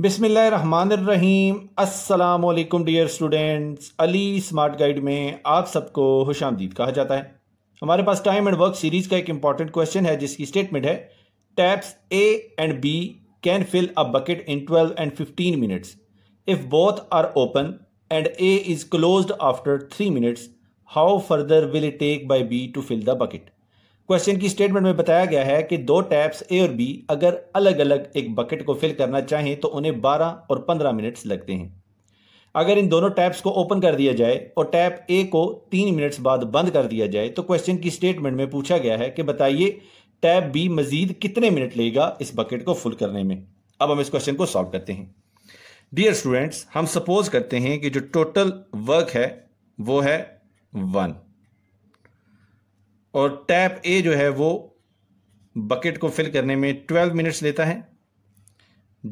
बिसमीम असलकम dear students Ali smart guide में आप सबको खुश आमदीद कहा जाता है हमारे पास टाइम एंड वर्क सीरीज़ का एक इम्पॉर्टेंट क्वेश्चन है जिसकी स्टेटमेंट है taps A and B can fill a bucket in 12 and 15 minutes if both are open and A is close after three minutes how further will it take by B to fill the bucket question की statement में बताया गया है कि दो taps ए और B अगर अलग अलग एक बकेट को फिल करना चाहें तो उन्हें 12 और 15 मिनट्स लगते हैं अगर इन दोनों टैप्स को ओपन कर दिया जाए और टैप ए को तीन मिनट्स बाद बंद कर दिया जाए तो क्वेश्चन की स्टेटमेंट में पूछा गया है कि बताइए टैप बी मजीद कितने मिनट लेगा इस बकेट को फुल करने में अब हम इस क्वेश्चन को सॉल्व करते हैं डियर स्टूडेंट्स हम सपोज करते हैं कि जो टोटल वर्क है वो है वन और टैप ए जो है वो बकेट को फिल करने में ट्वेल्व मिनट्स लेता है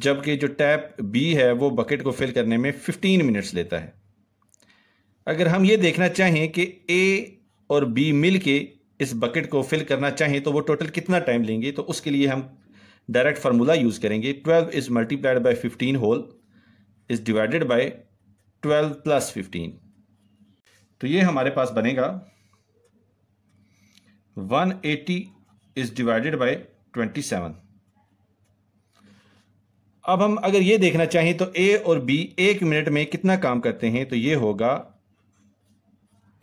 जबकि जो टैप बी है वो बकेट को फिल करने में फिफ्टीन मिनट्स लेता है अगर हम ये देखना चाहें कि ए और बी मिल के इस बकेट को फिल करना चाहें तो वो टोटल कितना टाइम लेंगे तो उसके लिए हम डायरेक्ट फार्मूला यूज़ करेंगे twelve is multiplied by fifteen whole is divided by twelve plus fifteen तो ये हमारे पास बनेगा one eighty is divided by twenty seven अब हम अगर ये देखना चाहें तो ए और बी एक मिनट में कितना काम करते हैं तो ये होगा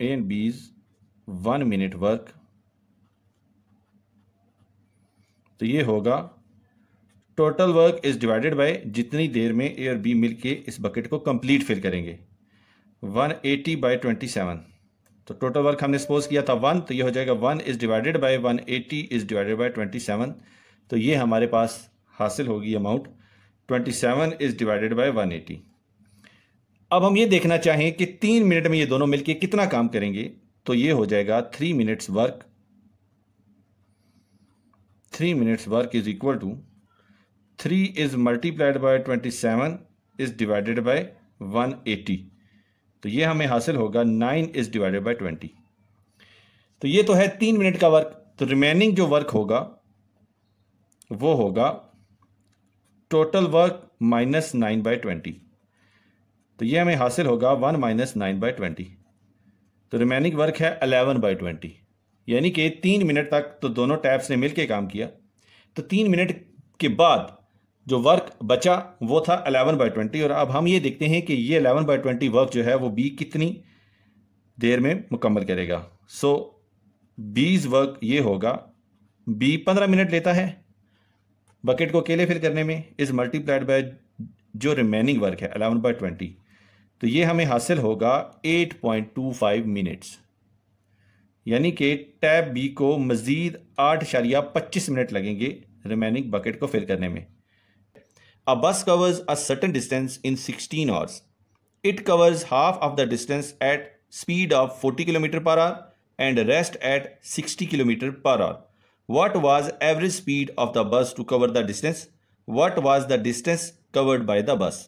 A and B's one minute work तो ये होगा total work is divided by जितनी देर में ए और बी मिलके इस बकेट को कंप्लीट फिल करेंगे one eighty by twenty seven तो टोटल वर्क हमने सपोज किया था वन तो ये हो जाएगा one is divided by one eighty is divided by twenty seven तो ये हमारे पास हासिल होगी amount twenty seven is divided by one eighty अब हम ये देखना चाहें कि तीन मिनट में ये दोनों मिलके कितना काम करेंगे तो ये हो जाएगा three minutes work three minutes work is equal to three is multiplied by twenty seven is divided by one eighty तो ये हमें हासिल होगा nine is divided by twenty तो ये तो है तीन मिनट का वर्क तो रिमेनिंग जो वर्क होगा वो होगा total work minus nine by twenty तो ये हमें हासिल होगा one minus nine by twenty तो रिमेनिंग वर्क है अलेवन बाई ट्वेंटी यानी कि तीन मिनट तक तो दोनों टैब्स ने मिलके काम किया तो तीन मिनट के बाद जो वर्क बचा वो था अलेवन बाई ट्वेंटी और अब हम ये देखते हैं कि ये अलेवन बाई ट्वेंटी वर्क जो है वो बी कितनी देर में मुकम्मल करेगा सो बीज वर्क ये होगा बी पंद्रह मिनट लेता है बकेट को अकेले फिल करने में इज़ मल्टीप्लाइड बाय जो रिमेनिंग वर्क है अलेवन बाई ट्वेंटी तो ये हमें हासिल होगा eight point two five minutes यानी कि टैब बी को मज़ीद आठ शरिया पच्चीस मिनट लगेंगे रिमेनिंग बकेट को फिल करने में A bus covers a certain distance in 16 hours. It covers half of the distance at speed of 40 km per hour and rest at 60 km per hour. What was average speed of the bus to cover the distance? What was the distance covered by the bus?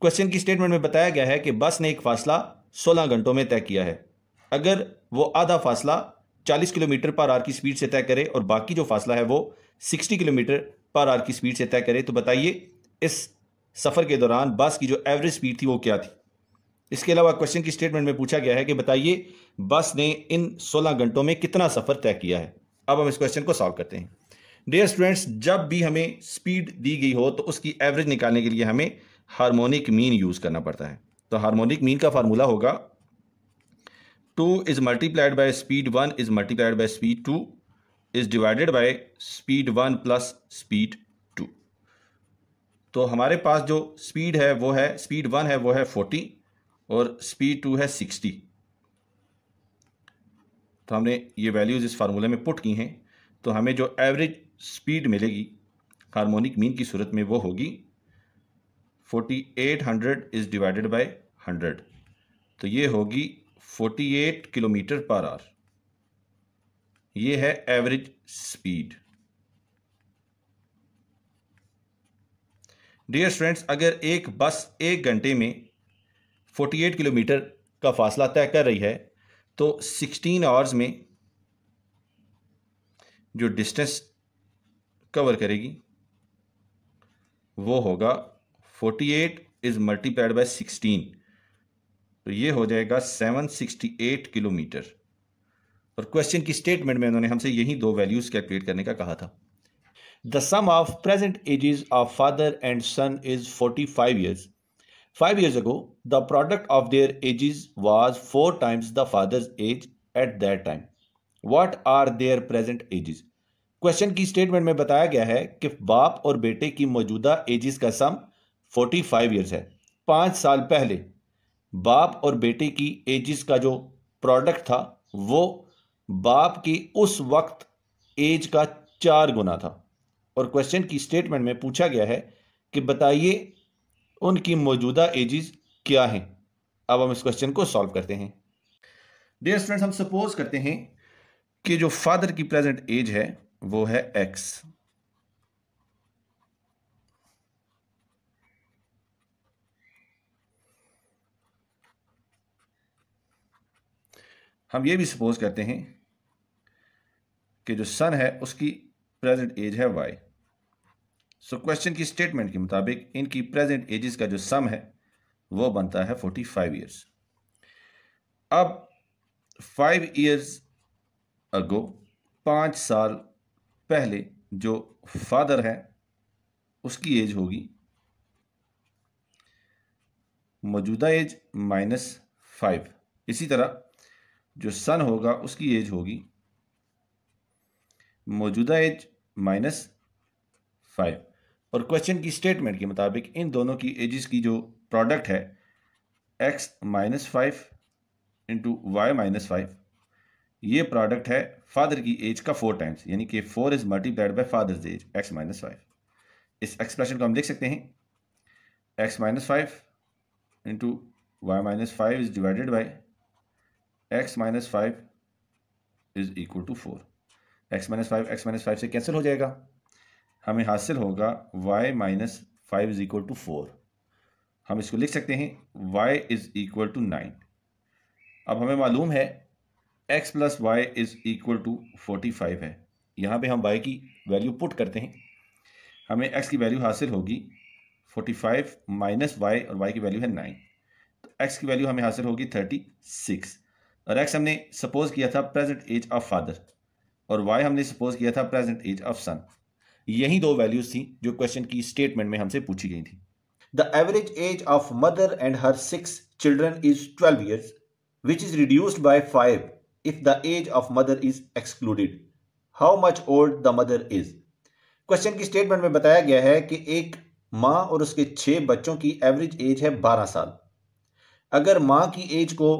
Question की statement में बताया गया है कि बस ने एक फासला 16 घंटों में तय किया है अगर वो आधा फासला 40 किलोमीटर पर आर की स्पीड से तय करे और बाकी जो फासला है वो 60 किलोमीटर पर आर की स्पीड से तय करे तो बताइए इस सफ़र के दौरान बस की जो एवरेज स्पीड थी वो क्या थी इसके अलावा क्वेश्चन की स्टेटमेंट में पूछा गया है कि बताइए बस ने इन 16 घंटों में कितना सफ़र तय किया है अब हम इस क्वेश्चन को सॉल्व करते हैं डियर स्टूडेंट्स जब भी हमें स्पीड दी गई हो तो उसकी एवरेज निकालने के लिए हमें हारमोनिक मीन यूज़ करना पड़ता है तो हारमोनिक मीन का फार्मूला होगा two is multiplied by speed one is multiplied by speed two is divided by speed one plus speed तो हमारे पास जो स्पीड है वो है स्पीड वन है वो है फोर्टी और स्पीड टू है सिक्सटी तो हमने ये वैल्यूज़ इस फार्मूले में पुट की हैं तो हमें जो एवरेज स्पीड मिलेगी हार्मोनिक मीन की सूरत में वो होगी forty eight hundred is divided by hundred तो ये होगी forty eight kilometre per hour ये है एवरेज स्पीड डियर स्टूडेंट्स अगर एक बस एक घंटे में 48 किलोमीटर का फासला तय कर रही है तो 16 आवर्स में जो डिस्टेंस कवर करेगी वो होगा 48 eight is multiplied by sixteen तो ये हो जाएगा 768 किलोमीटर और क्वेश्चन की स्टेटमेंट में उन्होंने हमसे यही दो वैल्यूज़ कैलकुलेट करने का कहा था The sum of present ages of father and son is 45 years. 5 years ago, the product of their ages was 4 times the father's age at that time. What are their present ages? Question की statement में बताया गया है कि बाप और बेटे की मौजूदा एजिस का सम 45 इयर्स है पाँच साल पहले बाप और बेटे की एजिस का जो प्रोडक्ट था वो बाप की उस वक्त एज का चार गुना था और क्वेश्चन की स्टेटमेंट में पूछा गया है कि बताइए उनकी मौजूदा एजेस क्या हैं अब हम इस क्वेश्चन को सॉल्व करते हैं डियर स्टूडेंट्स हम सपोज करते हैं कि जो फादर की प्रेजेंट एज है वो है एक्स हम ये भी सपोज करते हैं कि जो सन है उसकी प्रेजेंट एज है वाई सो क्वेश्चन की स्टेटमेंट के मुताबिक इनकी प्रेजेंट एजेस का जो सम है वो बनता है फोर्टी फाइव ईयर्स अब फाइव ईयर्स अगो पाँच साल पहले जो फादर है उसकी एज होगी मौजूदा एज माइनस फाइव इसी तरह जो सन होगा उसकी एज होगी मौजूदा एज माइनस फाइव और क्वेश्चन की स्टेटमेंट के मुताबिक इन दोनों की एजिस की जो प्रोडक्ट है X minus five into Y minus five ये प्रोडक्ट है फादर की एज का फोर टाइम्स यानी कि four is multiplied by father's age X minus five इस एक्सप्रेशन को हम देख सकते हैं X minus five into Y minus five is divided by X minus five is equal to four x minus five X minus five से cancel हो जाएगा हमें हासिल होगा y minus five is equal to four हम इसको लिख सकते हैं y is equal to nine अब हमें मालूम है x plus y is equal to forty five है यहाँ पे हम y की वैल्यू पुट करते हैं हमें x की वैल्यू हासिल होगी फोर्टी फाइव माइनस वाई और y की वैल्यू है नाइन तो x की वैल्यू हमें हासिल होगी थर्टी सिक्स और x हमने सपोज किया था प्रेजेंट एज ऑफ फादर और y हमने सपोज किया था प्रेजेंट एज ऑफ सन यही दो वैल्यूज थी जो क्वेश्चन की स्टेटमेंट में हमसे पूछी गई थी the average age of mother and her six children is twelve years which is reduced by five if the age of mother is excluded how much old the mother is question की statement में बताया गया है कि एक माँ और उसके छह बच्चों की एवरेज एज है बारह साल अगर माँ की एज को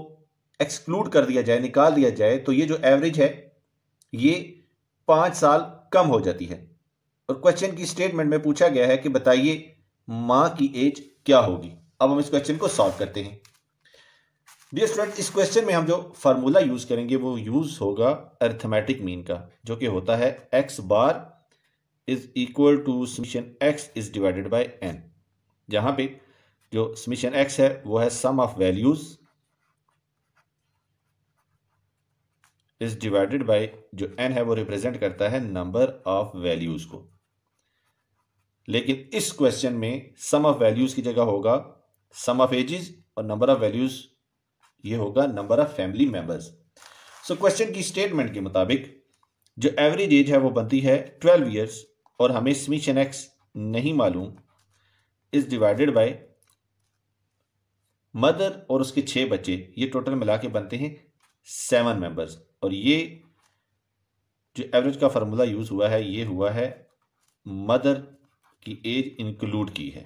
एक्सक्लूड कर दिया जाए निकाल दिया जाए तो ये जो एवरेज है ये पांच साल कम हो जाती है और क्वेश्चन की स्टेटमेंट में पूछा गया है कि बताइए मां की एज क्या होगी अब हम इस क्वेश्चन को सॉल्व करते हैं डियर स्टूडेंट इस क्वेश्चन में हम जो फार्मूला यूज करेंगे वो यूज होगा अर्थमेटिक मीन का जो कि होता है x bar is equal to summation x is divided by n जहां पे जो समीशन एक्स है वो है sum of values is divided by जो एन है वो रिप्रेजेंट करता है नंबर ऑफ वैल्यूज को लेकिन इस क्वेश्चन में सम ऑफ वैल्यूज़ की जगह होगा सम ऑफ एजेस और नंबर ऑफ वैल्यूज़ ये होगा number of family members so question की स्टेटमेंट के मुताबिक जो एवरेज एज है वो बनती है ट्वेल्व ईयर्स और हमें स्मिशन एक्स नहीं मालूम इज़ डिवाइडेड बाय मदर और उसके छह बच्चे ये टोटल मिला के बनते हैं सेवन मेंबर्स और ये जो एवरेज का फार्मूला यूज़ हुआ है ये हुआ है मदर की एज इंक्लूड की है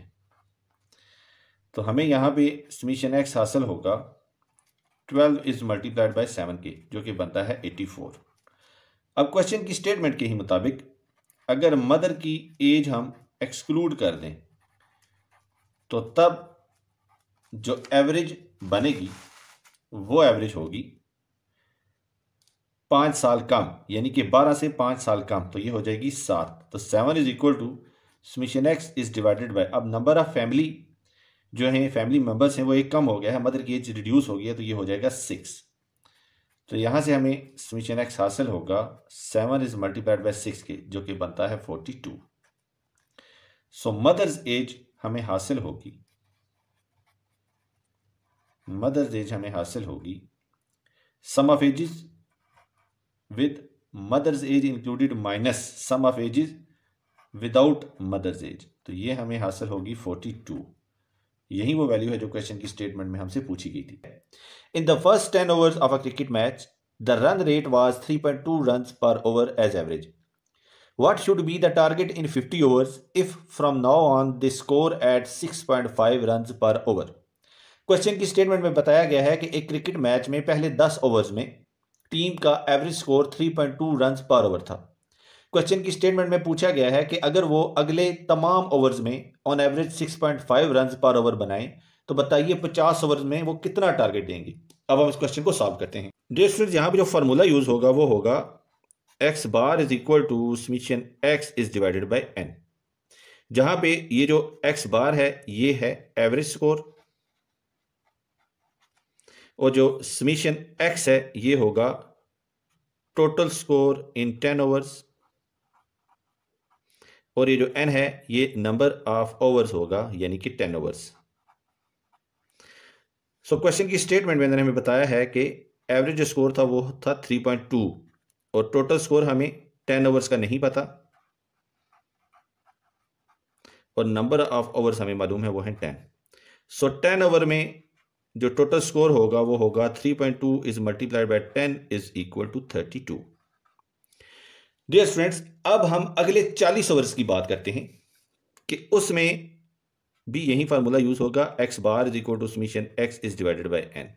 तो हमें यहाँ पे समीशन एक्स हासिल होगा 12 इज मल्टीप्लाइड बाई सेवन के जो कि बनता है 84 अब क्वेश्चन की स्टेटमेंट के ही मुताबिक अगर मदर की एज हम एक्सक्लूड कर दें तो तब जो एवरेज बनेगी वो एवरेज होगी पाँच साल कम यानी कि बारह से पाँच साल कम तो ये हो जाएगी सात तो seven is equal to summation x is divided by अब नंबर ऑफ़ फैमिली जो है फैमिली मेंबर्स हैं वो एक कम हो गया है मदर की एज रिड्यूस हो गया है तो ये हो जाएगा सिक्स तो यहाँ से हमें समीशन एक्स हासिल होगा seven is multiplied by six के जो कि बनता है forty two so mother's age हमें हासिल होगी मदर्स एज हमें हासिल होगी sum of ages with mother's age included minus sum of ages without mother's age तो ये हमें हासिल होगी फोर्टी टू यही वो वैल्यू है जो क्वेश्चन की स्टेटमेंट में हमसे पूछी गई थी in the first ten overs of a cricket match the run rate point two run per over as average be the target in fifty in if from now on the score at six point five run per over question की statement में बताया गया है कि एक cricket match में पहले दस ओवर्स में टीम का average score three point two run per over था क्वेश्चन की स्टेटमेंट में पूछा गया है कि अगर वो अगले तमाम ओवर्स में on average 6.5 run per over बनाए तो बताइए 50 ओवर्स में वो कितना टारगेट देंगे अब हम इस क्वेश्चन को सॉल्व करते हैं डेयर यहाँ पे जो फार्मूला यूज होगा वो होगा x bar is equal to summation x is divided by n जहां पे ये जो एक्स बार है ये है एवरेज स्कोर और जो समीशन एक्स है ये होगा total score in ten overs और ये जो एन है ये नंबर ऑफ ओवर्स होगा यानी कि टेन ओवर्स सो क्वेश्चन की स्टेटमेंट में हमें बताया है कि एवरेज स्कोर था वो था थ्री पॉइंट टू और टोटल स्कोर हमें टेन ओवर्स का नहीं पता और नंबर ऑफ ओवर्स हमें मालूम है वो है टेन सो टेन ओवर में जो टोटल स्कोर होगा वो होगा three point two is multiplied by ten is equal to thirty two dear students अब हम अगले चालीस ओवर्स की बात करते हैं कि उसमें भी यही फार्मूला यूज होगा x bar is equal to summation x is divided by n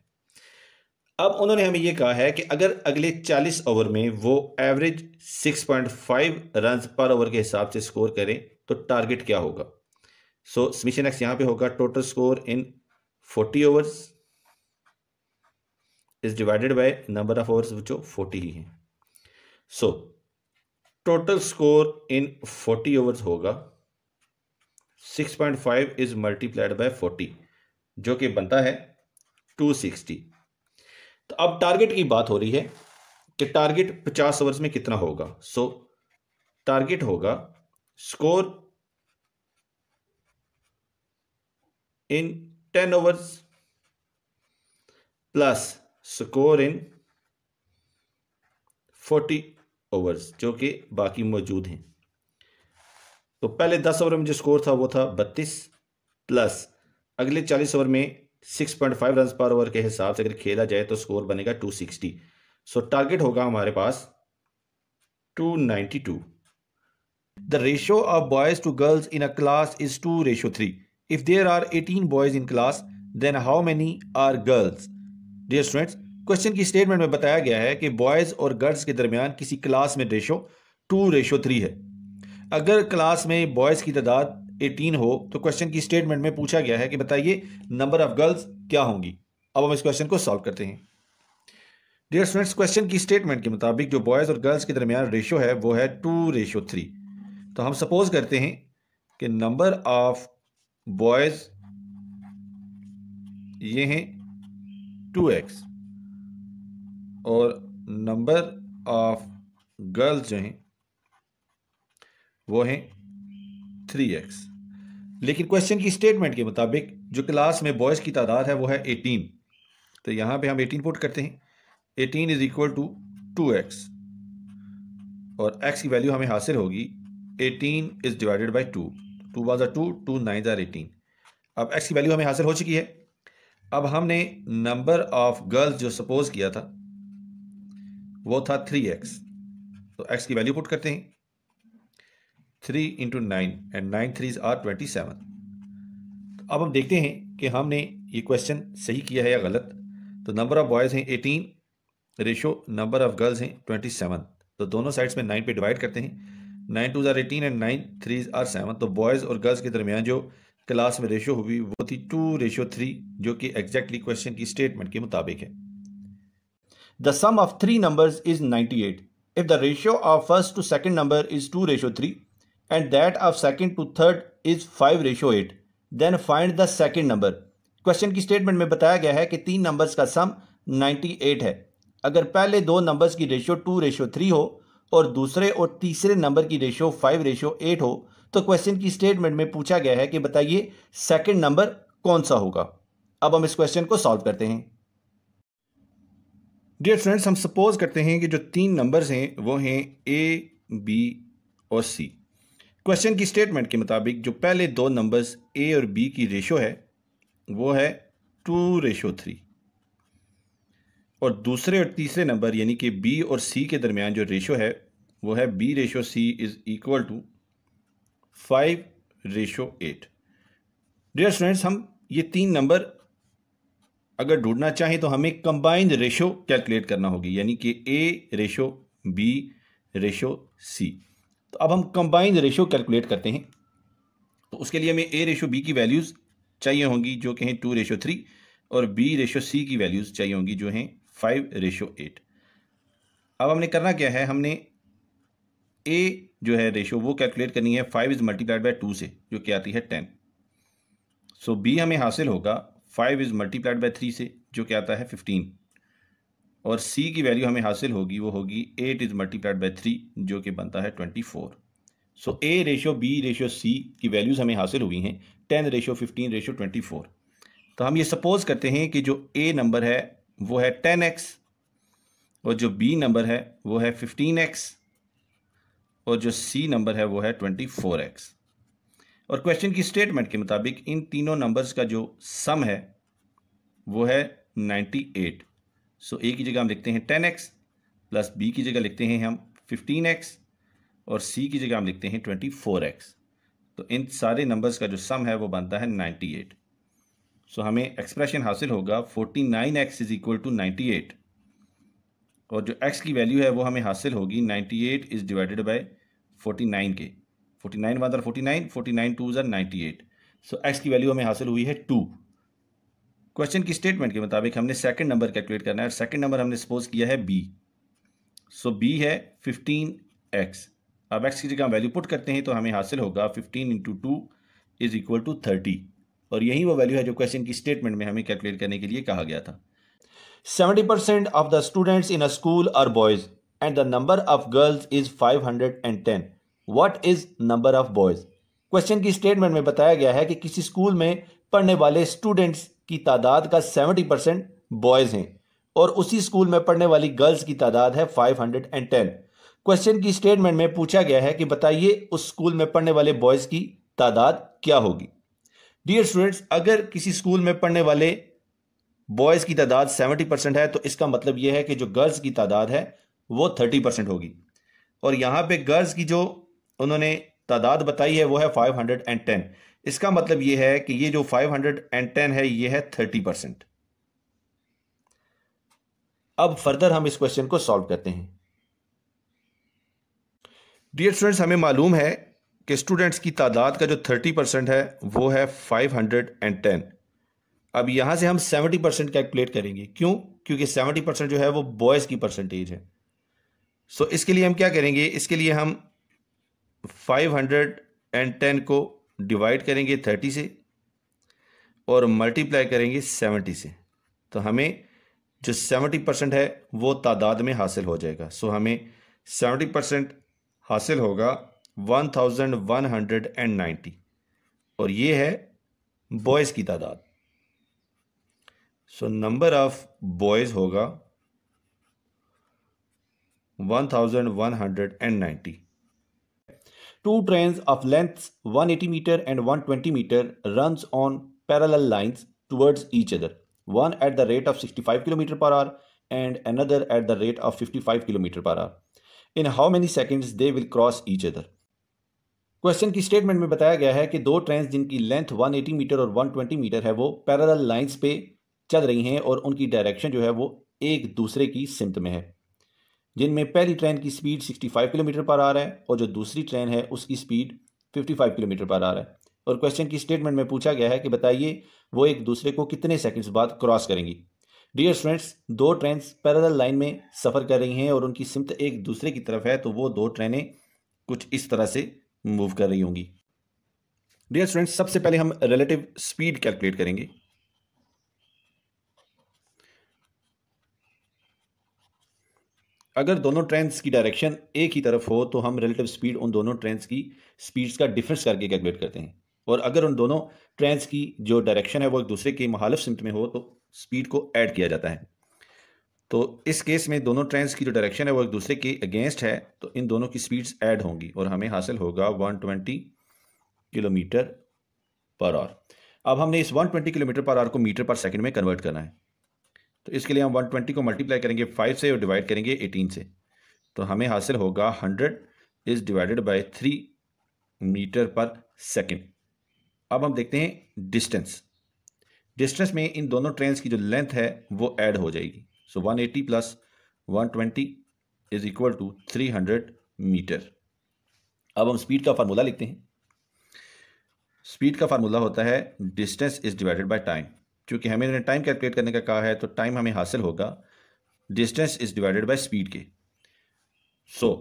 अब उन्होंने हमें यह कहा है कि अगर अगले चालीस ओवर में वो average six point five run per over के हिसाब से स्कोर करें तो टारगेट क्या होगा सो समीशन एक्स यहां पे होगा total score in forty overs is divided by number of overs जो फोर्टी ही है so so, total score in forty overs होगा six point five is multiplied by forty जो कि बनता है टू सिक्सटी तो अब टारगेट की बात हो रही है कि टारगेट पचास ओवर्स में कितना होगा सो so, टारगेट होगा score in ten overs plus score in forty overs जो कि बाकी मौजूद हैं तो पहले दस ओवर में जो स्कोर था वो था बत्तीस प्लस अगले चालीस ओवर में six point five run per over के हिसाब से अगर खेला जाए तो स्कोर बनेगा टू सिक्सटी सो टारगेट होगा हमारे पास two ninety two the ratio of boys to girls in a class is two ratio three if there are eighteen boys in class then how many are girls dear students question की statement में बताया गया है कि boys और girls के दरमियान किसी क्लास में रेशो टू रेशो थ्री है अगर क्लास में बॉयज़ की तादाद एटीन हो तो क्वेश्चन की स्टेटमेंट में पूछा गया है कि बताइए नंबर ऑफ गर्ल्स क्या होंगी अब हम इस क्वेश्चन को सॉल्व करते हैं डियर स्टूडेंट्स क्वेश्चन की स्टेटमेंट के मुताबिक जो बॉयज़ और गर्ल्स के दरमियान रेशो है वो है टू रेशो थ्री तो हम सपोज करते हैं कि नंबर ऑफ बॉयज़ ये हैं टू एक्स और नंबर ऑफ गर्ल्स जो हैं वो हैं थ्री एक्स लेकिन क्वेश्चन की स्टेटमेंट के मुताबिक जो क्लास में बॉयज़ की तादाद है वो है एटीन तो यहाँ पे हम एटीन पुट करते हैं eighteen is equal to two x और एक्स की वैल्यू हमें हासिल होगी eighteen is divided by two two was two two nine are eighteen अब एक्स की वैल्यू हमें हासिल हो चुकी है अब हमने नंबर ऑफ गर्ल्स जो सपोज किया था वो था थ्री एक्स तो एक्स की वैल्यू पुट करते हैं three into nine and nine three are twenty seven तो अब हम देखते हैं कि हमने ये क्वेश्चन सही किया है या गलत तो नंबर ऑफ़ बॉयज़ हैं eighteen ratio number of girls हैं ट्वेंटी सेवन तो दोनों साइड्स में नाइन पे डिवाइड करते हैं nine two are eighteen and nine threes are seven तो बॉयज़ और गर्ल्स के दरमियान जो क्लास में रेशो हुई वो थी टू रेशो थ्री जो कि एग्जैक्टली क्वेश्चन की स्टेटमेंट के मुताबिक है The sum of three numbers is 98. If the ratio of first to second number is 2 ratio 3 and that of second to third is 5 ratio 8, then find the second number. Question की statement में बताया गया है कि तीन numbers का सम 98 है अगर पहले दो नंबर्स की रेशियो 2 रेशियो 3 हो और दूसरे और तीसरे नंबर की रेशियो 5 रेशियो 8 हो तो क्वेश्चन की स्टेटमेंट में पूछा गया है कि बताइए सेकंड नंबर कौन सा होगा अब हम इस क्वेश्चन को सॉल्व करते हैं डियर फ्रेंड्स हम सपोज करते हैं कि जो तीन नंबर्स हैं वो हैं ए बी और सी क्वेश्चन की स्टेटमेंट के मुताबिक जो पहले दो नंबर्स ए और बी की रेशो है वो है टू रेशो थ्री और दूसरे और तीसरे नंबर यानी कि बी और सी के दरमियान जो रेशो है वो है B ratio C is equal to five ratio eight dear friends हम ये तीन नंबर अगर ढूंढना चाहें तो हमें कंबाइंड रेशो कैलकुलेट करना होगी यानी कि A ratio B ratio C तो अब हम कंबाइंड रेशो कैलकुलेट करते हैं तो उसके लिए हमें ए रेशो बी की वैल्यूज़ चाहिए होंगी जो कि हैं टू रेशो थ्री और बी रेशो सी की वैल्यूज़ चाहिए होंगी जो हैं फाइव रेशो एट अब हमने करना क्या है हमने ए जो है रेशो वो कैलकुलेट करनी है five is multiplied by two से जो कि आती है टेन सो बी हमें हासिल होगा five is multiplied by three से जो क्या आता है फिफ्टीन और सी की वैल्यू हमें हासिल होगी वो होगी eight is multiplied by three जो कि बनता है twenty four so A ratio B ratio C की वैल्यूज़ हमें हासिल हुई हैं ten ratio fifteen ratio twenty four तो हम ये सपोज़ करते हैं कि जो ए नंबर है वो है टेन एक्स और जो बी नंबर है वो है फिफ्टीन एक्स और जो सी नंबर है वो है ट्वेंटी फोर एक्स और क्वेश्चन की स्टेटमेंट के मुताबिक इन तीनों नंबर्स का जो सम है वो है 98 सो ए की जगह हम लिखते हैं 10x प्लस बी की जगह लिखते हैं हम 15x और सी की जगह हम लिखते हैं 24x तो इन सारे नंबर्स का जो सम है वो बनता है 98 सो so, हमें एक्सप्रेशन हासिल होगा 49x इज इक्वल टू 98 और जो x की वैल्यू है वो हमें हासिल होगी 98 इज़ डिवाइडेड बाय 49 के forty nine one forty nine forty nine two are ninety eight so x की वैल्यू हमें हासिल हुई है टू क्वेश्चन की स्टेटमेंट के मुताबिक हमने सेकंड नंबर कैलकुलेट करना है और सेकंड नंबर हमने सपोज किया है बी सो बी है फिफ्टीन एक्स अब एक्स की जगह वैल्यू पुट करते हैं तो हमें हासिल होगा fifteen into two is equal to thirty और यही वो वैल्यू है जो क्वेश्चन की स्टेटमेंट में हमें कैलकुलेट करने के लिए कहा गया था seventy percent of the students in a school are boys and the number of girls is five hundred and ten what is number of boys question की स्टेटमेंट में बताया गया है कि किसी स्कूल में पढ़ने वाले स्टूडेंट्स की तादाद का सेवेंटी परसेंट बॉयज़ हैं और उसी स्कूल में पढ़ने वाली गर्ल्स की तादाद है five hundred and ten question की स्टेटमेंट में पूछा गया है कि बताइए उस स्कूल में पढ़ने वाले बॉयज़ की तादाद क्या होगी डियर स्टूडेंट्स अगर किसी स्कूल में पढ़ने वाले बॉयज़ की तादाद सेवेंटी परसेंट है तो इसका मतलब यह है कि जो गर्ल्स की तादाद है वो थर्टी परसेंट होगी और यहां पे गर्ल्स की जो उन्होंने तादाद बताई है वो है फाइव हंड्रेड एंड टेन इसका मतलब ये है कि ये जो फाइव हंड्रेड एंड टेन है ये है थर्टी परसेंट अब फर्दर हम इस क्वेश्चन को सॉल्व करते हैं डियर स्टूडेंट्स हमें मालूम है कि स्टूडेंट्स की तादाद का जो थर्टी परसेंट है वो है फाइव हंड्रेड एंड टेन अब यहां से हम सेवेंटी परसेंट कैलकुलेट करेंगे क्यों क्योंकि सेवेंटी परसेंट जो है वो बॉयज़ की परसेंटेज है सो so, इसके लिए हम क्या करेंगे इसके लिए हम 510 को डिवाइड करेंगे 30 से और मल्टीप्लाई करेंगे 70 से तो हमें जो 70 परसेंट है वो तादाद में हासिल हो जाएगा सो हमें 70 परसेंट हासिल होगा 1190 और ये है बॉयज़ की तादाद सो नंबर ऑफ बॉयज़ होगा 1190 Two trains of lengths 180 meter and 120 meter runs on parallel lines towards each other, one at the rate of 65 km per hour and another at the rate of 55 km per hour. In how many seconds they will cross each other? Question की statement में बताया गया है कि दो train जिनकी length 180 metre और 120 metre है वो पैरेलल लाइंस पे चल रही हैं और उनकी डायरेक्शन जो है वो एक दूसरे की सिमत में है जिनमें पहली ट्रेन की स्पीड 65 किलोमीटर पर आ रहा है और जो दूसरी ट्रेन है उसकी स्पीड 55 किलोमीटर पर आ रहा है और क्वेश्चन की स्टेटमेंट में पूछा गया है कि बताइए वो एक दूसरे को कितने सेकंड्स बाद क्रॉस करेंगी डियर स्टूडेंट्स दो ट्रेन पैरल लाइन में सफ़र कर रही हैं और उनकी सिमत एक दूसरे की तरफ है तो वो दो ट्रेनें कुछ इस तरह से मूव कर रही होंगी डियर स्टूडेंट्स सबसे पहले हम रिलेटिव स्पीड कैलकुलेट करेंगे अगर दोनों ट्रेंड्स की डायरेक्शन एक ही तरफ हो तो हम रिलेटिव स्पीड उन दोनों ट्रेंड्स की स्पीड्स का डिफरेंस करके कैलकुलेट करते हैं और अगर उन दोनों ट्रेंड्स की जो डायरेक्शन है वो एक दूसरे के महालफ सिमत में हो तो स्पीड को ऐड किया जाता है तो इस केस में दोनों ट्रेंड्स की जो डायरेक्शन है वो एक दूसरे के अगेंस्ट है तो इन दोनों की स्पीड्स ऐड होंगी और हमें हासिल होगा 120 किलोमीटर पर आवर अब हमने इस 120 किलोमीटर पर आवर को मीटर पर सेकंड में कन्वर्ट करना है तो इसके लिए हम 120 को मल्टीप्लाई करेंगे 5 से और डिवाइड करेंगे 18 से तो हमें हासिल होगा 100 is divided by 3 metre per second अब हम देखते हैं डिस्टेंस डिस्टेंस में इन दोनों ट्रेन की जो लेंथ है वो ऐड हो जाएगी so so 180 plus twenty is equal to 300 metre अब हम स्पीड का फार्मूला लिखते हैं स्पीड का फार्मूला होता है distance is divided by time चूँकि हमें इन्होंने टाइम कैलकुलेट करने का कहा है तो टाइम हमें हासिल होगा distance is divided by speed के so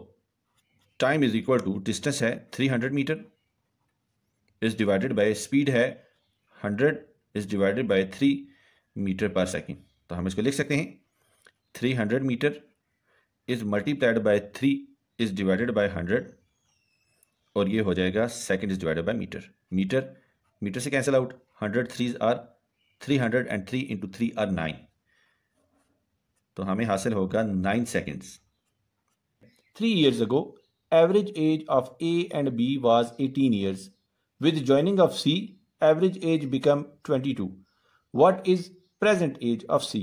time is equal to distance है three hundred metre is divided by speed है hundred is divided by three metre per second तो हम इसको लिख सकते हैं three hundred metre is multiplied by three is divided by hundred और ये हो जाएगा second is divided by metre metre metre से cancel out hundred three are three hundred and three into three are nine तो हमें हासिल होगा nine seconds three years ago average age of A and B was eighteen years with joining of C average age become twenty two what is present age of C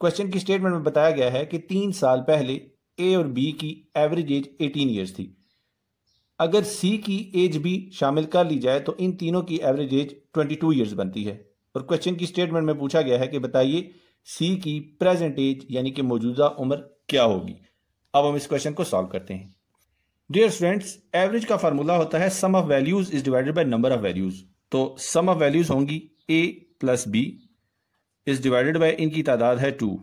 question की statement में बताया गया है कि तीन साल पहले ए और बी की एवरेज एज एटीन ईयर्स थी अगर सी की एज भी शामिल कर ली जाए तो इन तीनों की average age twenty two years बनती है और क्वेश्चन की स्टेटमेंट में पूछा गया है कि बताइए सी की प्रेजेंट एज यानी कि मौजूदा उम्र क्या होगी अब हम इस क्वेश्चन को सॉल्व करते हैं डियर स्टूडेंट्स एवरेज का फार्मूला होता है sum of values is divided by number of values तो सम ऑफ वैल्यूज होंगी A plus B is divided by इनकी तादाद है टू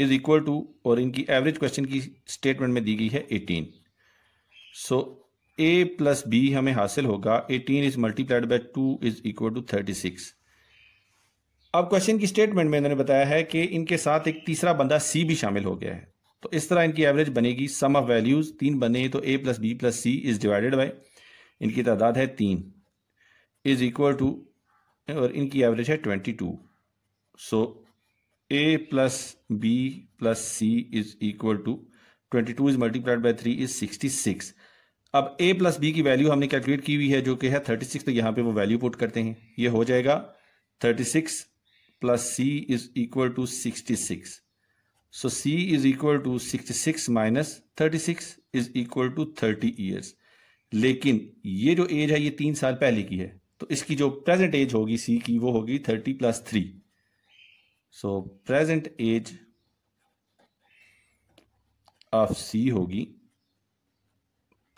इज इक्वल टू और इनकी एवरेज क्वेश्चन की स्टेटमेंट में दी गई है eighteen so A plus B हमें हासिल होगा eighteen is multiplied by two is equal to thirty six अब क्वेश्चन की स्टेटमेंट में इन्होंने बताया है कि इनके साथ एक तीसरा बंदा सी भी शामिल हो गया है तो इस तरह इनकी एवरेज बनेगी सम ऑफ वैल्यूज तीन बने तो A plus B plus C is divided by इनकी तादाद है तीन इज इक्वल टू और इनकी एवरेज है twenty two so A plus B plus C is equal to twenty two is multiplied by three is sixty six अब A plus B की value हमने कैलकुलेट की हुई है जो कि है थर्टी सिक्स तो यहाँ पे वो वैल्यू पुट करते हैं ये हो जाएगा thirty six plus C is equal to 66. So C is equal to 66 minus 36 is equal to 30 years. लेकिन ये जो एज है ये तीन साल पहले की है तो इसकी जो प्रेजेंट एज होगी सी की वो होगी 30 plus three so present age of C होगी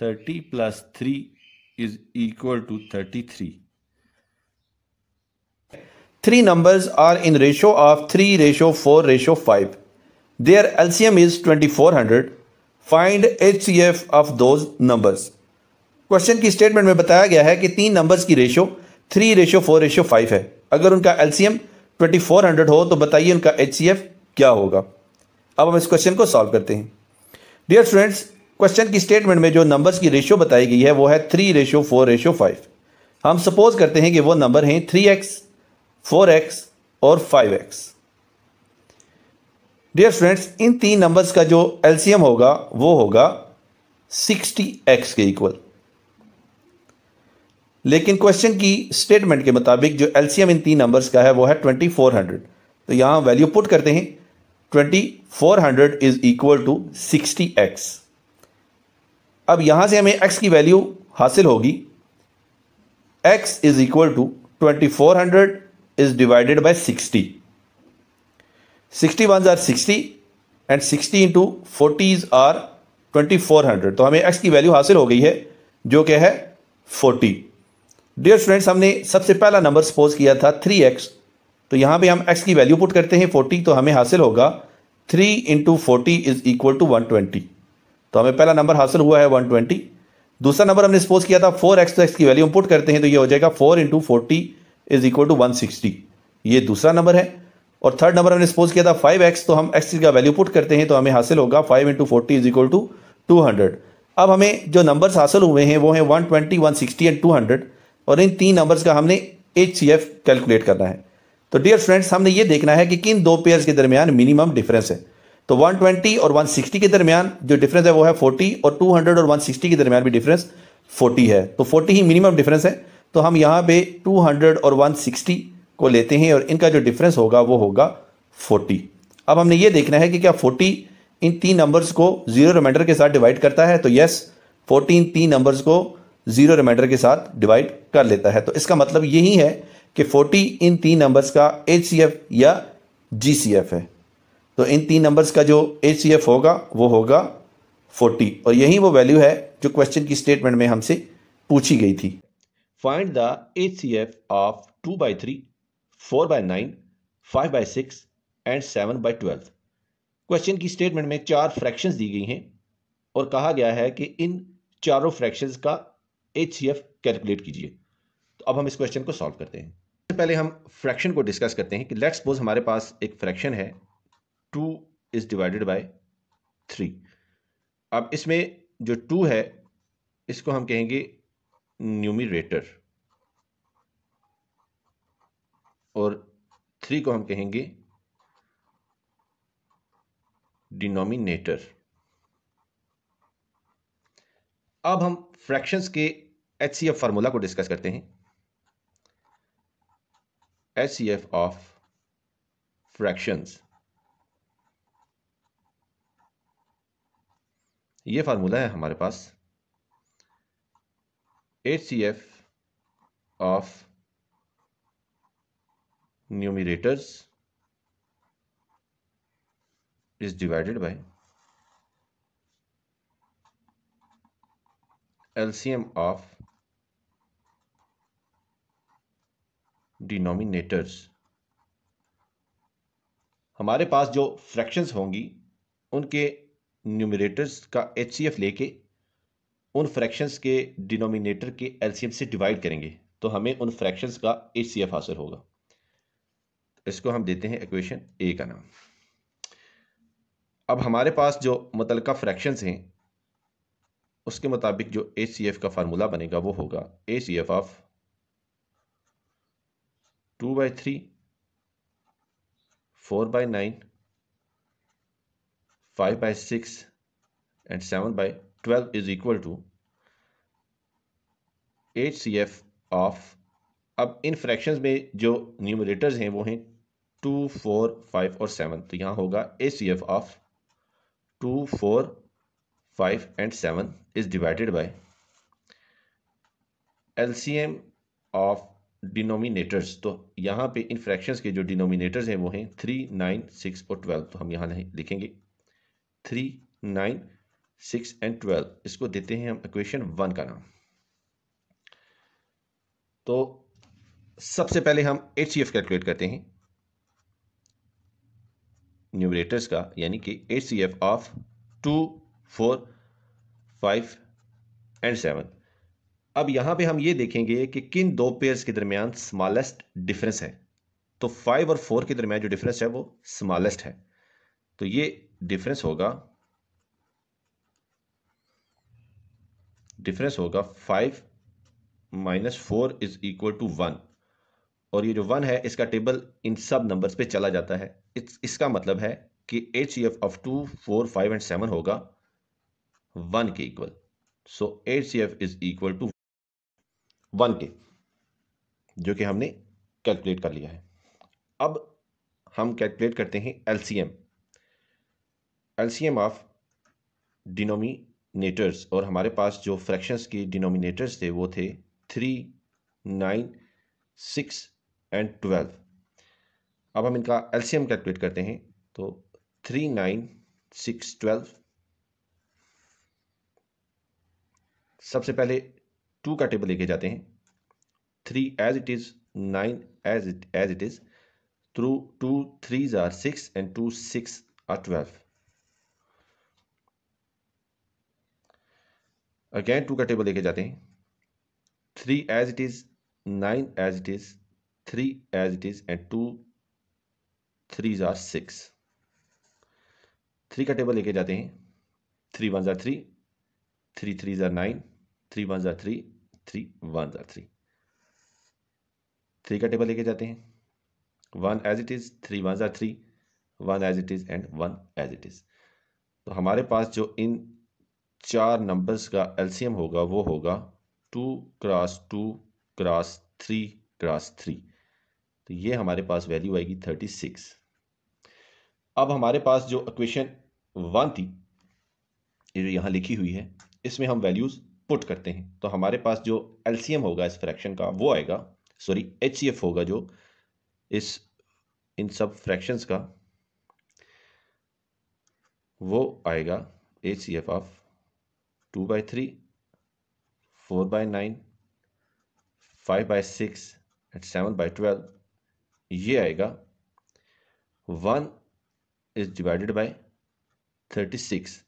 30 plus three is equal to 33 Three numbers are in ratio of 3 ratio 4 ratio 5. Their LCM is 2400. Find HCF of those numbers. Question की statement में बताया गया है कि तीन नंबर्स की ratio three ratio four ratio five है अगर उनका एलसीएम ट्वेंटी फोर हंड्रेड हो तो बताइए उनका एच सी एफ क्या होगा अब हम इस क्वेश्चन को सॉल्व करते हैं डियर स्टूडेंट्स क्वेश्चन की स्टेटमेंट में जो नंबर्स की रेशियो बताई गई है वो है three ratio four ratio five हम सपोज करते हैं कि वो नंबर हैं थ्री एक्स फोर एक्स और फाइव एक्स डियर स्टूडेंट्स इन तीन नंबर्स का जो एलसीएम होगा वो होगा सिक्सटी एक्स के इक्वल लेकिन क्वेश्चन की स्टेटमेंट के मुताबिक जो एलसीएम इन तीन नंबर्स का है वो है ट्वेंटी फोर हंड्रेड तो यहां वैल्यू पुट करते हैं twenty four hundred is equal to sixty x अब यहां से हमें एक्स की वैल्यू हासिल होगी x is equal to twenty four hundred is divided by 60. 60 ones are 60 and 60 into forties are 2400 तो हमें एक्स की वैल्यू हासिल हो गई है जो क्या है 40 डियर स्टूडेंट्स हमने सबसे पहला नंबर सपोज किया था 3x तो यहां पे हम x की वैल्यू पुट करते हैं 40 तो हमें हासिल होगा 3 into forty is equal to 120 तो हमें पहला नंबर हासिल हुआ है 120 दूसरा नंबर हमने सपोज किया था 4x तो x की वैल्यू हम पुट करते हैं तो ये हो जाएगा 4 into forty is equal to one sixty ये दूसरा नंबर है और थर्ड नंबर हमने सपोज किया था फाइव एक्स तो हम एक्स का वैल्यू पुट करते हैं तो हमें हासिल होगा five into forty is equal to two hundred अब हमें जो नंबर्स हासिल हुए हैं वो हैं one twenty one sixty and two hundred और इन तीन नंबर्स का हमने एच सी एफ कैलकुलेट करना है तो डियर फ्रेंड्स हमने ये देखना है कि किन दो पेयर्स के दरमियान मिनिमम डिफरेंस है तो 120 और 160 के दरमियान जो डिफरेंस है वो है 40 और 200 और 160 के दरमियान भी डिफरेंस 40 है तो 40 ही मिनिमम डिफरेंस है तो हम यहाँ पे 200 और 160 को लेते हैं और इनका जो डिफरेंस होगा वो होगा 40 अब हमने ये देखना है कि क्या 40 इन तीन नंबर्स को ज़ीरो रिमाइंडर के साथ डिवाइड करता है तो यस 14 इन तीन नंबर्स को ज़ीरो रिमाइंडर के साथ डिवाइड कर लेता है तो इसका मतलब यही है कि 40 इन तीन नंबर्स का एच या जी है तो इन तीन नंबर्स का जो एच होगा वो होगा 40 और यही वो वैल्यू है जो क्वेश्चन की स्टेटमेंट में हमसे पूछी गई थी Find the HCF of 2 by 3, 4 by 9, 5 by 6 and 7 by 12. Question की स्टेटमेंट में चार फ्रैक्शंस दी गई हैं और कहा गया है कि इन चारों फ्रैक्शंस का एच कैलकुलेट कीजिए तो अब हम इस क्वेश्चन को सॉल्व करते हैं सबसे पहले हम फ्रैक्शन को डिस्कस करते हैं कि लेट्स सपोज हमारे पास एक फ्रैक्शन है two is divided by three अब इसमें जो टू है इसको हम कहेंगे न्यूमिरेटर और थ्री को हम कहेंगे डिनोमिनेटर अब हम फ्रैक्शंस के एच सी एफ फार्मूला को डिस्कस करते हैं H C F of fractions ये फार्मूला है हमारे पास HCF of numerators is divided by LCM of denominators. हमारे पास जो फ्रैक्शंस होंगी उनके न्यूमिरेटर्स का एच लेके उन फ्रैक्शंस के डिनोमिनेटर के एलसीएम से डिवाइड करेंगे तो हमें उन फ्रैक्शंस का एच हासिल होगा इसको हम देते हैं इक्वेशन ए का नाम अब हमारे पास जो मुतलका फ्रैक्शंस हैं उसके मुताबिक जो एच का फार्मूला बनेगा वो होगा A C F of two by three four by nine five by six and seven by 12 is equal to H C F of अब इन फ्रैक्शंस में जो न्यूमरेटर्स हैं वो हैं टू फोर फाइव और सेवन तो यहाँ होगा H C F of two four five and seven is divided by L C M of denominators तो यहाँ पे इन फ्रैक्शंस के जो डिनोमिनेटर्स हैं वो हैं थ्री नाइन सिक्स और ट्वेल्व तो हम यहाँ लिखेंगे three nine six and twelve इसको देते हैं हम इक्वेशन वन का नाम तो सबसे पहले हम एच सी एफ कैलकुलेट करते हैं न्यूमरेटर्स का यानी कि H C F of two four five and seven अब यहां पे हम ये देखेंगे कि किन दो पेयर्स के दरमियान स्मॉलेस्ट डिफरेंस है तो फाइव और फोर के दरमियान जो डिफरेंस है वो स्मॉलेस्ट है तो ये डिफरेंस होगा डिफरेंस होगा five minus four is equal to one और ये जो वन है इसका टेबल इन सब नंबर्स पे चला जाता है इस, इसका मतलब है कि H C F of two four five and seven होगा वन के equal so H C F is equal to one के जो कि हमने कैलकुलेट कर लिया है अब हम कैलकुलेट करते हैं LCM LCM of denominators और हमारे पास जो फ्रैक्शंस के डिनोमिनेटर्स थे वो थे three nine six and twelve अब हम इनका एलसीएम कैलकुलेट करते हैं तो थ्री नाइन सिक्स ट्वेल्व सबसे पहले टू का टेबल लेके जाते हैं three as it is nine as it as it is through two threes are six and two six are twelve again two का टेबल लेके जाते हैं three as it is nine as it is three as it is and two three are six three का table लेके जाते हैं three one are three three three are nine three one are three three one are three three का table लेके जाते हैं one as it is three one are three one as it is and one as it is तो हमारे पास जो इन चार numbers का LCM होगा वो होगा two cross two cross three cross three तो ये हमारे पास वैल्यू आएगी थर्टी सिक्स अब हमारे पास जो इक्वेशन वन थी ये जो यहाँ लिखी हुई है इसमें हम वैल्यूज़ पुट करते हैं तो हमारे पास जो एलसीएम होगा इस फ्रैक्शन का वो आएगा सॉरी एच होगा जो इस इन सब फ्रैक्शंस का वो आएगा H of two by three four by nine five by six and seven by twelve ये आएगा one is divided by thirty six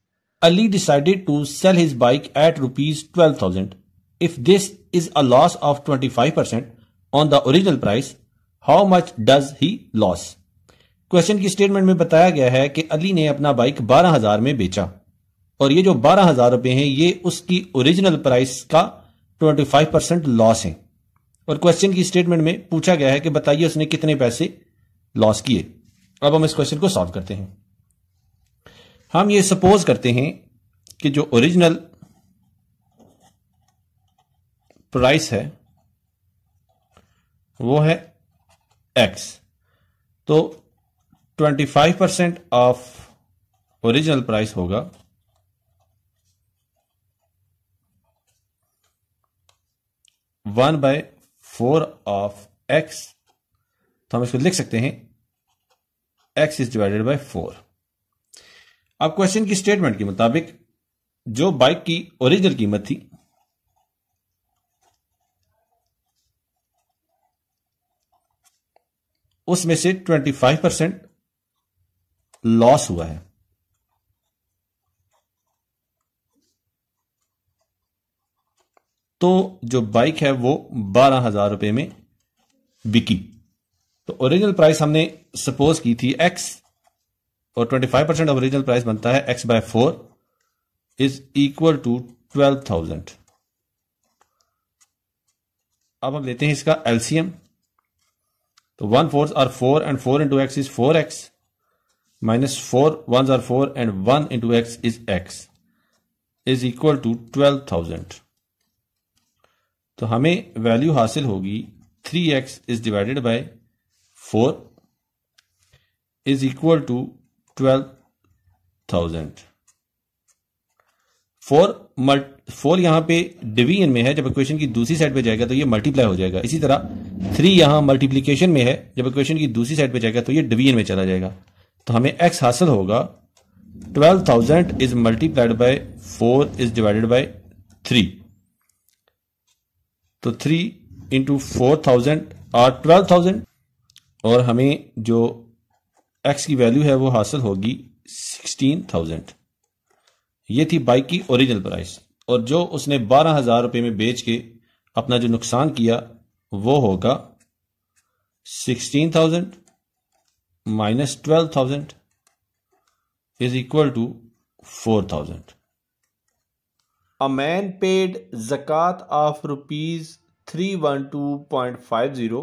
Ali decided to sell his bike at rupees twelve thousand if this is a loss of twenty five percent on the original price how much does he loss question की statement में बताया गया है कि अली ने अपना bike बारह हजार में बेचा और ये जो बारह हजार रुपए हैं ये उसकी ओरिजिनल प्राइस का ट्वेंटी फाइव परसेंट लॉस है और क्वेश्चन की स्टेटमेंट में पूछा गया है कि बताइए उसने कितने पैसे लॉस किए अब हम इस क्वेश्चन को सॉल्व करते हैं हम ये सपोज करते हैं कि जो ओरिजिनल प्राइस है वो है एक्स तो 25 परसेंट ऑफ ओरिजिनल प्राइस होगा one by four of x तो हम इसको लिख सकते हैं x is divided by four अब क्वेश्चन की स्टेटमेंट के मुताबिक जो बाइक की ओरिजिनल कीमत थी उसमें से 25 परसेंट लॉस हुआ है तो जो बाइक है वो बारह हजार रुपए में बिकी तो ओरिजिनल प्राइस हमने सपोज की थी एक्स और twenty five percent original price बनता है x by four is equal to twelve thousand अब हम लेते हैं इसका एलसीएम तो one four are four and four into x is four x minus four one are four and one into x is x is equal to twelve thousand तो हमें value हासिल होगी three x is divided by four is equal to twelve thousand four malt four यहां पे division में है जब equation की दूसरी साइड पे जाएगा तो ये मल्टीप्लाई हो जाएगा इसी तरह थ्री यहां मल्टीप्लीकेशन में है जब इक्वेशन की दूसरी साइड पे जाएगा तो ये डिवीजन में चला जाएगा तो हमें एक्स हासिल होगा twelve thousand is multiplied by four is divided by three तो थ्री इंटू फोर थाउजेंड और ट्वेल्व थाउजेंड और हमें जो एक्स की वैल्यू है वो हासिल होगी सिक्सटीन थाउजेंड ये थी बाइक की ओरिजिनल प्राइस और जो उसने बारह हजार रुपये में बेच के अपना जो नुकसान किया वो होगा sixteen thousand minus twelve thousand is equal to four thousand man paid zakat of rupees three one two point five zero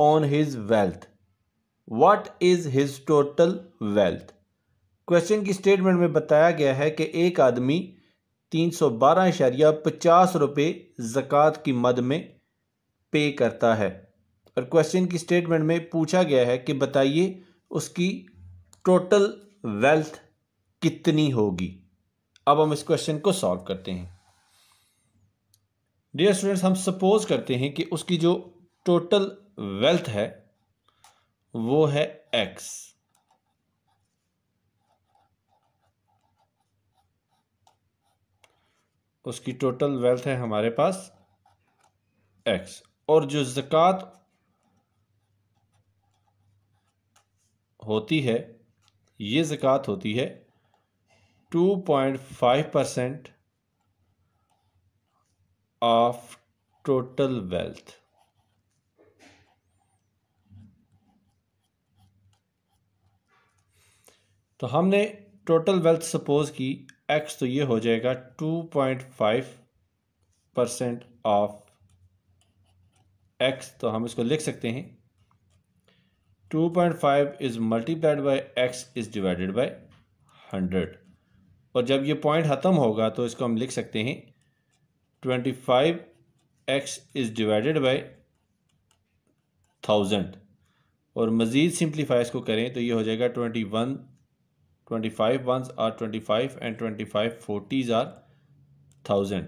on his wealth what is his total wealth question की स्टेटमेंट में बताया गया है कि एक आदमी तीन सौ बारह इशारिया पचास रुपये ज़क़़त की मद में पे करता है और क्वेश्चन की स्टेटमेंट में पूछा गया है कि बताइए उसकी टोटल वेल्थ कितनी होगी अब हम इस क्वेश्चन को सॉल्व करते हैं डियर स्टूडेंट्स हम सपोज करते हैं कि उसकी जो टोटल वेल्थ है वो है एक्स उसकी टोटल वेल्थ है हमारे पास एक्स और जो जक़ात होती है ये जक़ात होती है 2.5 परसेंट ऑफ टोटल वेल्थ तो हमने टोटल वेल्थ सपोज की एक्स तो ये हो जाएगा 2.5 परसेंट ऑफ एक्स तो हम इसको लिख सकते हैं 2.5 is multiplied by x is divided by 100 और जब ये पॉइंट ख़त्म होगा तो इसको हम लिख सकते हैं twenty five x is divided by thousand और मज़ीद सिंप्लीफाई इसको करें तो ये हो जाएगा twenty one twenty five ones are twenty five and twenty five forties are thousand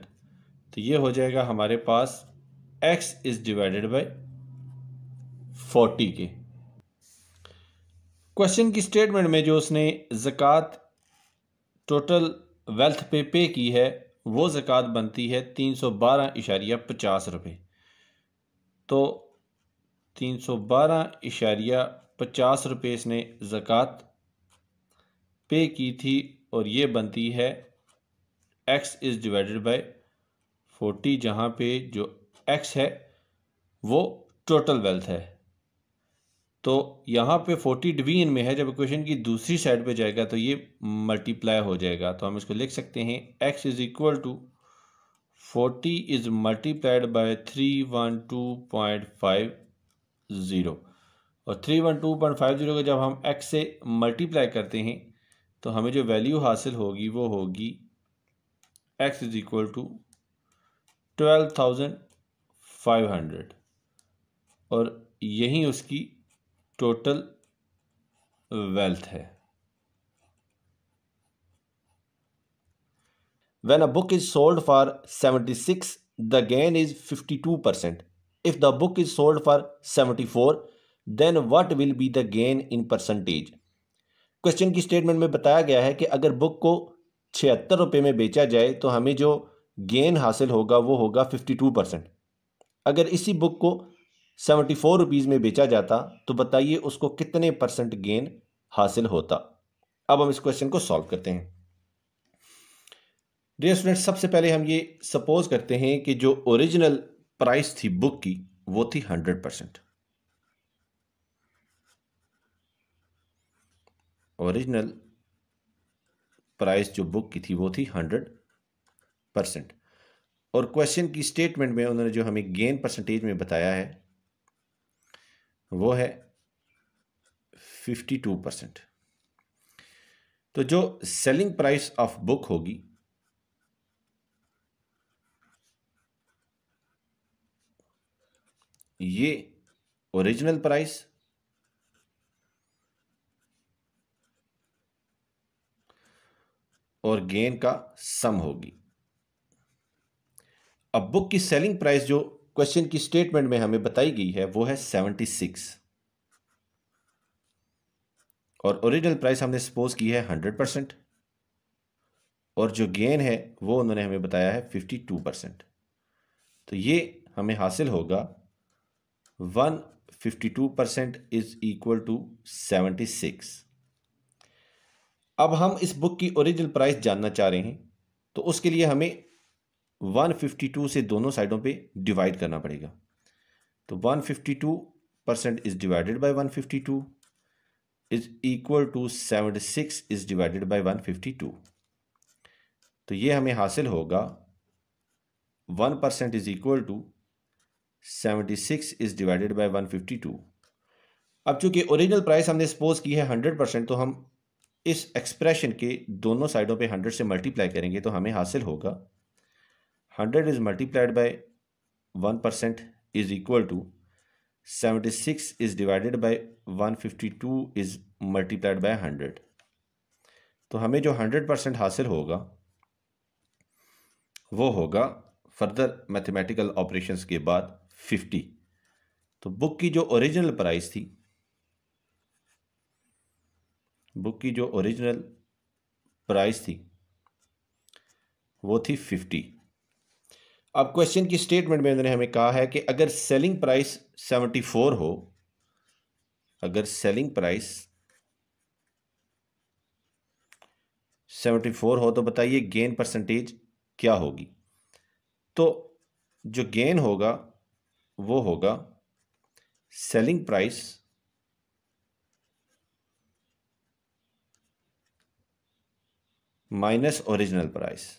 तो ये हो जाएगा हमारे पास x is divided by forty के क्वेश्चन की स्टेटमेंट में जो उसने ज़क़़त टोटल वेल्थ पे पे की है वो ज़क़़त बनती है तीन सौ बारह इशारिया पचास रुपये तो तीन सौ बारह इशारिया पचास रुपये इसने ज़क़़त पे की थी और ये बनती है x is divided by forty जहाँ पे जो एक्स है वो टोटल वेल्थ है तो यहाँ पे 40 डिवीजन में है जब इक्वेशन की दूसरी साइड पे जाएगा तो ये मल्टीप्लाई हो जाएगा तो हम इसको लिख सकते हैं x is equal to forty is multiplied by three one two point five zero और three one two point five zero का जब हम x से मल्टीप्लाई करते हैं तो हमें जो वैल्यू हासिल होगी वो होगी x is equal to twelve thousand five hundred और यहीं उसकी टोटल वेल्थ है when a book is sold for seventy six the gain is fifty two percent if the book is sold for seventy four then what will be the gain in percentage question की statement में बताया गया है कि अगर book को छिहत्तर रुपये में बेचा जाए तो हमें जो गेन हासिल होगा वो होगा फिफ्टी टू परसेंट अगर इसी बुक को सेवेंटी फोर रुपीज़ में बेचा जाता तो बताइए उसको कितने परसेंट गेन हासिल होता अब हम इस क्वेश्चन को सॉल्व करते हैं डियर स्टूडेंट सबसे पहले हम ये सपोज करते हैं कि जो ओरिजिनल प्राइस थी बुक की वो थी हंड्रेड परसेंट ओरिजिनल प्राइस जो बुक की थी वो थी हंड्रेड परसेंट और क्वेश्चन की स्टेटमेंट में उन्होंने जो हमें गेन परसेंटेज में बताया है वो है फिफ्टी टू परसेंट तो जो सेलिंग प्राइस ऑफ बुक होगी ये ओरिजिनल प्राइस और गेन का सम होगी अब बुक की सेलिंग प्राइस जो क्वेश्चन की स्टेटमेंट में हमें बताई गई है वो है सेवेंटी सिक्स और ओरिजिनल प्राइस हमने सपोज की है हंड्रेड परसेंट और जो गेन है वो उन्होंने हमें बताया है फिफ्टी टू परसेंट तो ये हमें हासिल होगा one fifty two percent is equal to seventy six अब हम इस बुक की ओरिजिनल प्राइस जानना चाह रहे हैं तो उसके लिए हमें 152 से दोनों साइडों पे डिवाइड करना पड़ेगा तो 152 percent is divided by 152 is equal to seventy is divided by 152 तो ये हमें हासिल होगा one percent is equal to 76 six is divided by one fifty two अब चूंकि ओरिजिनल प्राइस हमने सपोज की है हंड्रेड परसेंट तो हम इस एक्सप्रेशन के दोनों साइडों पे हंड्रेड से मल्टीप्लाई करेंगे तो हमें हासिल होगा hundred is multiplied by one percent is equal to seventy six is divided by one fifty two is multiplied by hundred तो हमें जो हंड्रेड परसेंट हासिल होगा वो होगा फर्दर मैथमेटिकल ऑपरेशन के बाद फिफ्टी तो बुक की जो ओरिजिनल प्राइस थी बुक की जो ओरिजिनल प्राइस थी वो थी फिफ्टी अब क्वेश्चन की स्टेटमेंट में उन्होंने हमें कहा है कि अगर सेलिंग प्राइस सेवेंटी फोर हो अगर सेलिंग प्राइस सेवेंटी फोर हो तो बताइए गेन परसेंटेज क्या होगी तो जो गेन होगा वो होगा selling price minus original price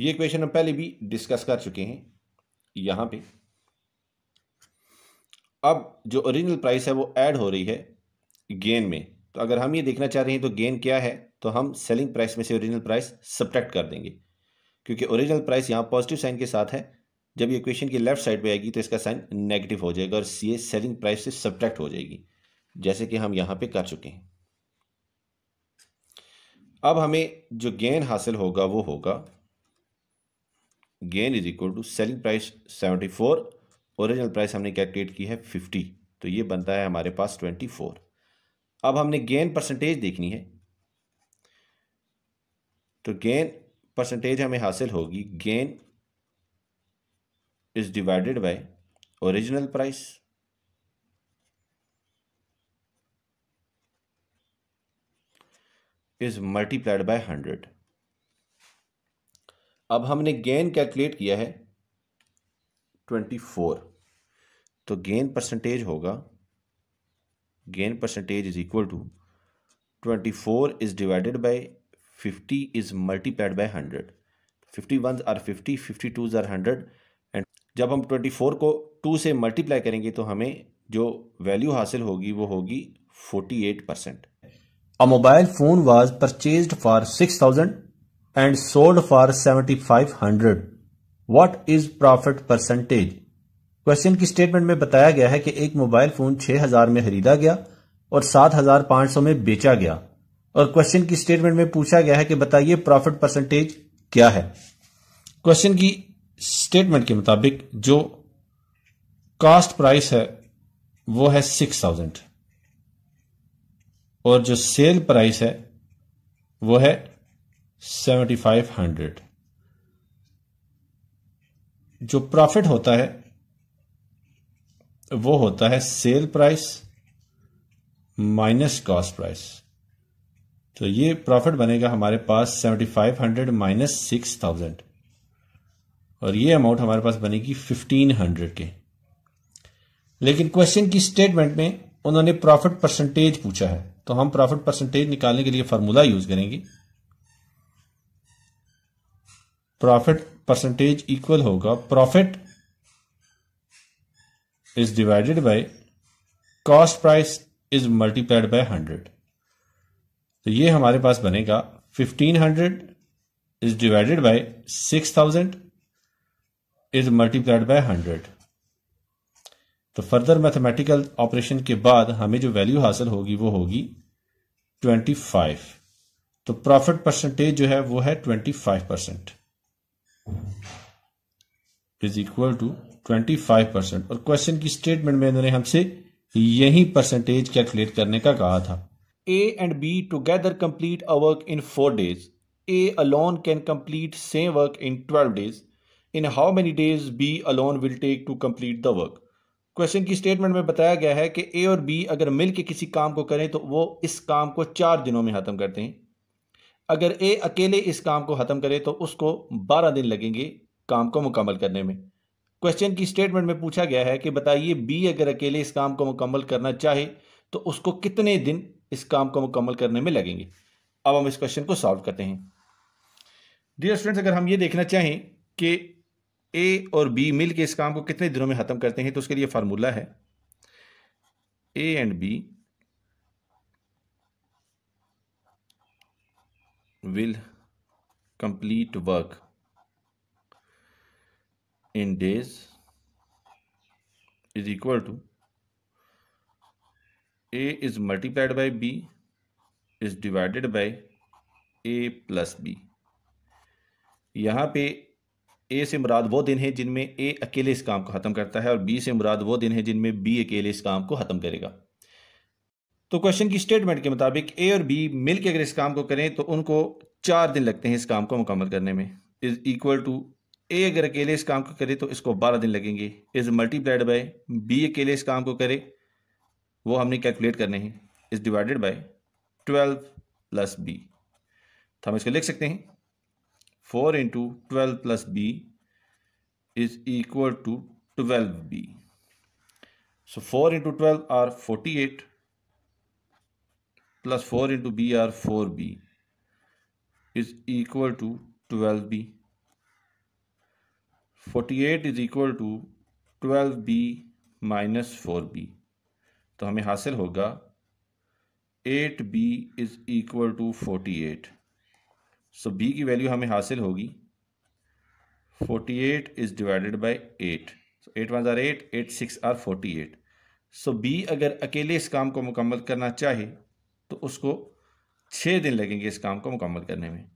ये क्वेश्चन हम पहले भी डिस्कस कर चुके हैं यहां पे अब जो ओरिजिनल प्राइस है वो ऐड हो रही है गेन में तो अगर हम ये देखना चाह रहे हैं तो गेन क्या है तो हम सेलिंग प्राइस में से ओरिजिनल प्राइस सब्ट्रैक्ट कर देंगे क्योंकि ओरिजिनल प्राइस यहाँ पॉजिटिव साइन के साथ है जब ये क्वेश्चन की लेफ्ट साइड पे आएगी तो इसका साइन नेगेटिव हो जाएगा और सी सेलिंग प्राइस से सब्ट्रैक्ट हो जाएगी जैसे कि हम यहाँ पे कर चुके हैं अब हमें जो गेन हासिल होगा वो होगा gain is equal to selling price seventy four original price हमने कैलकुलेट की है फिफ्टी तो ये बनता है हमारे पास ट्वेंटी फोर अब हमने गेन परसेंटेज देखनी है तो गेन परसेंटेज हमें हासिल होगी gain is divided by original price is multiplied by hundred अब हमने गेन कैलकुलेट किया है ट्वेंटी फोर तो गेन परसेंटेज होगा gain percentage is equal to twenty four is divided by fifty is multiplied by hundred fifty one are fifty fifty twos are hundred and जब हम twenty four को two से multiply करेंगे तो हमें जो वैल्यू हासिल होगी वो होगी forty eight percent a mobile phone was purchase for six thousand and sold for 7500 what is profit percentage question की स्टेटमेंट में बताया गया है कि एक मोबाइल फोन 6000 में खरीदा गया और 7500 में बेचा गया और क्वेश्चन की स्टेटमेंट में पूछा गया है कि बताइए प्रॉफिट परसेंटेज क्या है क्वेश्चन की स्टेटमेंट के मुताबिक जो कास्ट प्राइस है वो है सिक्स थाउजेंड और जो सेल प्राइस है वो है सेवेंटी फाइव हंड्रेड जो प्रॉफिट होता है वो होता है sale price minus cost price तो ये प्रॉफिट बनेगा हमारे पास seventy five hundred minus six thousand और ये अमाउंट हमारे पास बनेगी फिफ्टीन हंड्रेड के लेकिन क्वेश्चन की स्टेटमेंट में उन्होंने प्रॉफिट परसेंटेज पूछा है तो हम प्रॉफिट परसेंटेज निकालने के लिए फॉर्मूला यूज करेंगे प्रॉफिट परसेंटेज इक्वल होगा profit is divided by cost price is multiplied by hundred तो ये हमारे पास बनेगा fifteen hundred is divided by six thousand is multiplied by hundred तो फर्दर मैथमेटिकल ऑपरेशन के बाद हमें जो वैल्यू हासिल होगी वो होगी ट्वेंटी फाइव तो प्रॉफिट परसेंटेज जो है वो है twenty five percent is equal to twenty five percent और क्वेश्चन की स्टेटमेंट में इन्होंने हमसे यही परसेंटेज कैलकुलेट करने का कहा था A and B together complete a work in four days A alone can complete same work in twelve days in how many days B alone will take to complete the work question की statement में बताया गया है कि ए और B अगर मिलकर किसी काम को करें तो वो इस काम को चार दिनों में ख़त्म करते हैं अगर ए अकेले इस काम को ख़त्म करे तो उसको बारह दिन लगेंगे काम को मुकम्मल करने में क्वेश्चन की स्टेटमेंट में पूछा गया है कि बताइए बी अगर अकेले इस काम को मुकम्मल करना चाहे तो उसको कितने दिन इस काम को मुकम्मल करने में लगेंगे अब हम इस क्वेश्चन को सॉल्व करते हैं डियर स्टूडेंट्स अगर हम ये देखना चाहें कि ए और बी मिल के इस काम को कितने दिनों में ख़त्म करते हैं तो उसके लिए फार्मूला है A and B will complete work in days is equal to a is multiplied by b is divided by a plus b यहाँ पे ए से मुराद वो दिन है जिनमें ए अकेले इस काम को ख़त्म करता है और बी से मुराद वो दिन है जिनमें बी अकेले इस काम को ख़त्म करेगा तो क्वेश्चन की स्टेटमेंट के मुताबिक ए और बी मिलकर अगर इस काम को करें तो उनको चार दिन लगते हैं इस काम को मुकम्मल करने में इज़ इक्वल टू ए अगर अकेले इस काम को करे तो इसको बारह दिन लगेंगे इज़ मल्टीप्लाइड बाय बी अकेले इस काम को करे वो हमने कैलकुलेट करने हैं is divided by twelve plus B तो हम इसको लिख सकते हैं four into twelve plus B is equal to twelve B so four into twelve are forty eight plus four into B are four B is equal to twelve B forty eight is equal to twelve B minus four B तो हमें हासिल होगा eight B is equal to forty eight so B की value हमें हासिल होगी forty eight is divided by eight eight one are eight eight six are forty eight so B अगर अकेले इस काम को मुकम्मल करना चाहे उसको छः दिन लगेंगे इस काम को मुकम्मल करने में